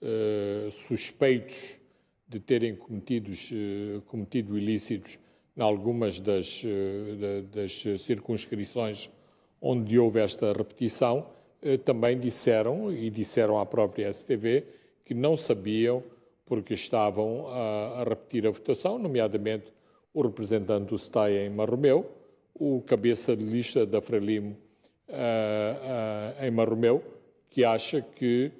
Eh, suspeitos de terem cometidos, uh, cometido ilícitos em algumas das, eh, das circunscrições onde houve esta repetição, também disseram, e disseram à própria STV, que não sabiam porque estavam a, a repetir a votação, nomeadamente o representante do STAI em Marromeu, o cabeça de lista da Frelimo uh, uh, em Marromeu, que acha que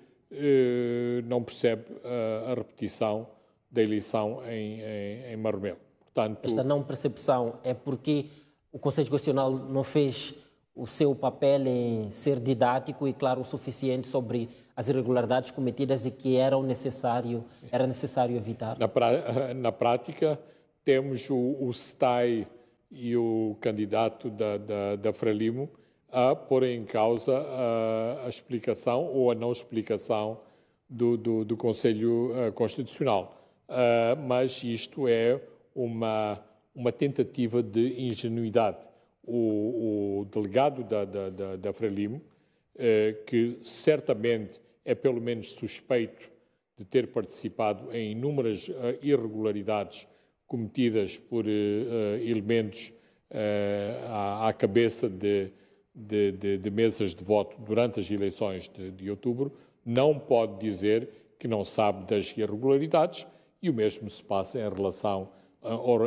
não percebe eh, a repetição da eleição em, em, em Marmelo. Portanto, Esta não percepção é porque o Conselho Constitucional não fez o seu papel em ser didático e claro o suficiente sobre as irregularidades cometidas e que eram necessário, era necessário evitar? Na, pra, na prática, temos o, o STAI e o candidato da, da, da Frelimo a pôr em causa a, a, explicação ou a não explicação do, do, do Conselho eh, Constitucional. Eh, mas isto é uma, uma tentativa de ingenuidade. O, o delegado da, da, da, da Frelimo, eh, que certamente é pelo menos suspeito de ter participado em inúmeras irregularidades cometidas por elementos à, cabeça de, de, de, de mesas de voto durante as eleições de, outubro, não pode dizer que não sabe das irregularidades e o mesmo se passa em relação,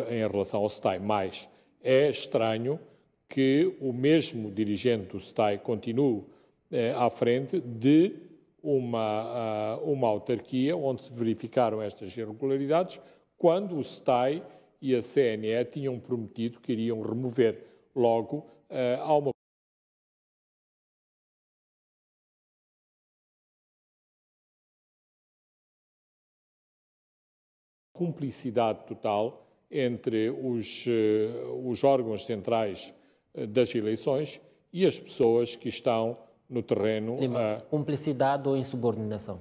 em relação ao STAI. Mas é estranho que o mesmo dirigente do STAI continue eh, à frente de uma, ah, uma autarquia onde se verificaram estas irregularidades, quando o STAI e a CNE tinham prometido que iriam remover. Logo, ah, há uma cumplicidade total entre os, eh, os órgãos centrais eh, das eleições e as pessoas que estão no terreno. a... Ah, cumplicidade ou insubordinação?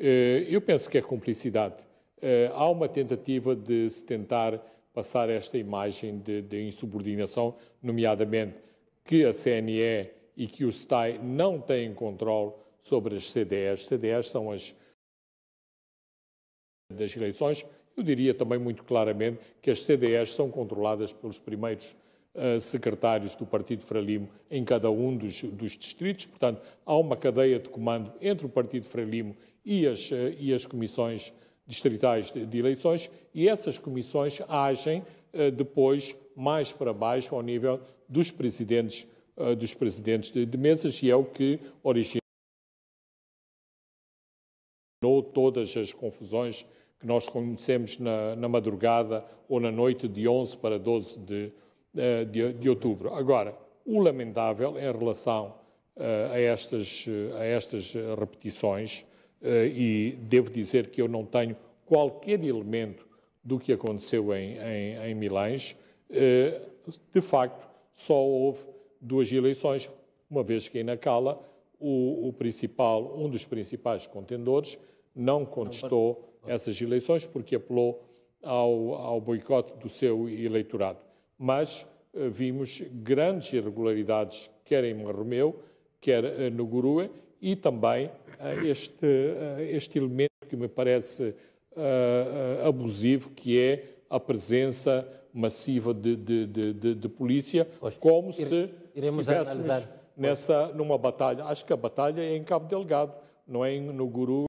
Eh, eu penso que é cumplicidade. Há uma tentativa de se tentar passar esta imagem de, de insubordinação, nomeadamente que a CNE e que o STAI não têm controle sobre as CDEs. CDEs são as das eleições eu diria também muito claramente que as CDEs são controladas pelos primeiros uh, secretários do Partido Frelimo em cada um dos, dos, distritos, portanto, há uma cadeia de comando entre o Partido Frelimo e as, uh, e as comissões distritais de, de, eleições e essas comissões agem uh, depois mais para baixo ao nível dos presidentes dos presidentes de, de mesas e é o que originou todas as confusões que nós conhecemos na, na, madrugada ou na noite de 11 para 12 de, eh, de, de outubro. Agora, o lamentável em relação uh, a, estas, eh, a estas repetições, uh, e devo dizer que eu não tenho qualquer elemento do que aconteceu em, em, em Milães, uh, de facto, só houve duas eleições, uma vez que em Nacala o, o principal, um dos principais contendores, não contestou essas eleições porque apelou ao, ao boicote do seu eleitorado. Mas eh, vimos grandes irregularidades, quer em Marromeu, quer eh, no Gurua, e também eh, este, este elemento que me parece abusivo, que é a presença massiva de, de, de, de polícia, como se iremos estivéssemos nessa, numa batalha. Acho que a batalha é em Cabo Delgado, não é no Gurua.